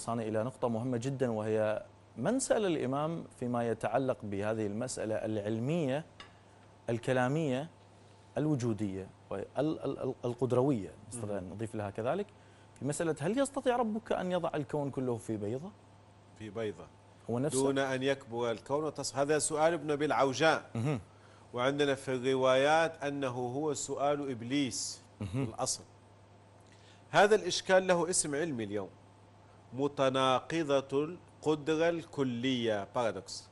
صاني إلى نقطة مهمة جدا وهي من سأل الإمام فيما يتعلق بهذه المسألة العلمية الكلامية الوجودية القدروية نستطيع أن نضيف لها كذلك في مسألة هل يستطيع ربك أن يضع الكون كله في بيضة؟ في بيضة هو نفسه دون أن يكبو الكون وتصف هذا سؤال ابن أبي العوجاء وعندنا في الروايات أنه هو سؤال إبليس الأصل هذا الإشكال له اسم علمي اليوم متناقضة القدرة الكلية بارادوكس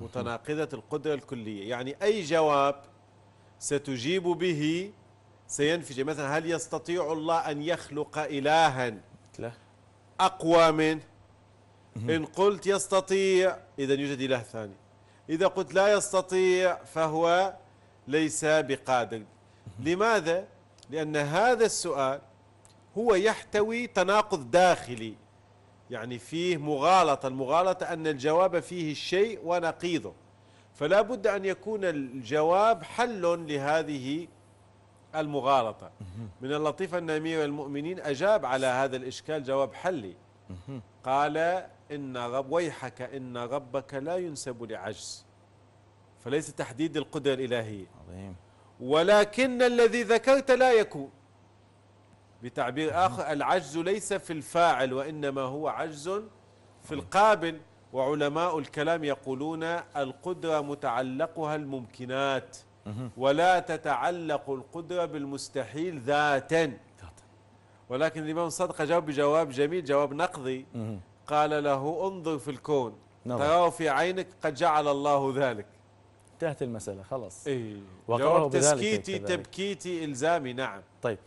متناقضة القدرة الكلية يعني أي جواب ستجيب به سينفجر مثلا هل يستطيع الله أن يخلق إلها أقوى منه إن قلت يستطيع إذا يوجد إله ثاني إذا قلت لا يستطيع فهو ليس بقادر لماذا؟ لأن هذا السؤال هو يحتوي تناقض داخلي يعني فيه مغالطة المغالطة أن الجواب فيه الشيء ونقيضه فلا بد أن يكون الجواب حل لهذه المغالطة من اللطيف أن أمير المؤمنين أجاب على هذا الإشكال جواب حلي قال إن رب ويحك إن ربك لا ينسب لعجز فليس تحديد القدرة الإلهية عظيم ولكن الذي ذكرت لا يكون بتعبير آخر العجز ليس في الفاعل وإنما هو عجز في القابل وعلماء الكلام يقولون القدرة متعلقها الممكنات ولا تتعلق القدرة بالمستحيل ذاتا ولكن الإمام الصدق جاوب بجواب جميل جواب نقضي قال له انظر في الكون تراه في عينك قد جعل الله ذلك انتهت المسألة خلاص إيه. جواب تسكيتي تبكيتي إلزامي نعم طيب